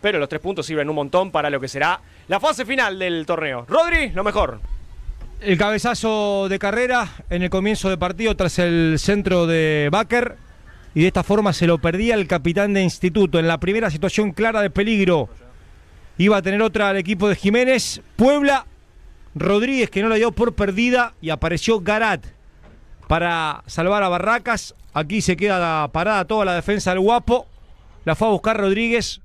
pero los tres puntos sirven un montón para lo que será la fase final del torneo. Rodri, lo mejor. El cabezazo de carrera en el comienzo de partido tras el centro de Baker y de esta forma se lo perdía el capitán de instituto en la primera situación clara de peligro. Iba a tener otra el equipo de Jiménez, Puebla, Rodríguez que no la dio por perdida y apareció Garat para salvar a Barracas. Aquí se queda parada toda la defensa del guapo. La fue a buscar Rodríguez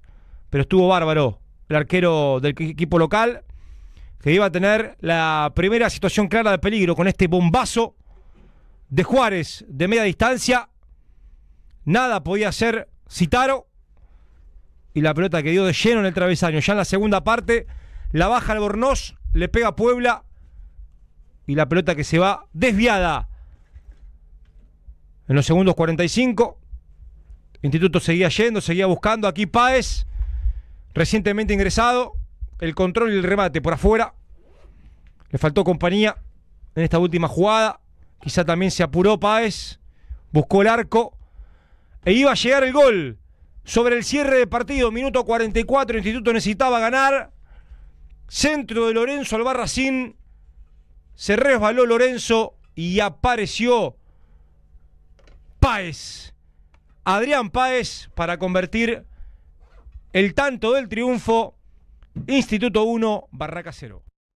pero estuvo bárbaro el arquero del equipo local, que iba a tener la primera situación clara de peligro con este bombazo de Juárez de media distancia. Nada podía hacer Citaro. Y la pelota que dio de lleno en el travesaño. Ya en la segunda parte, la baja Albornoz, le pega Puebla. Y la pelota que se va desviada. En los segundos 45. Instituto seguía yendo, seguía buscando. Aquí Páez Recientemente ingresado, el control y el remate por afuera. Le faltó compañía en esta última jugada. Quizá también se apuró Páez. Buscó el arco. E iba a llegar el gol. Sobre el cierre de partido, minuto 44, Instituto necesitaba ganar. Centro de Lorenzo Albarracín. Se resbaló Lorenzo y apareció Páez. Adrián Páez para convertir el tanto del triunfo, Instituto 1, Barraca 0.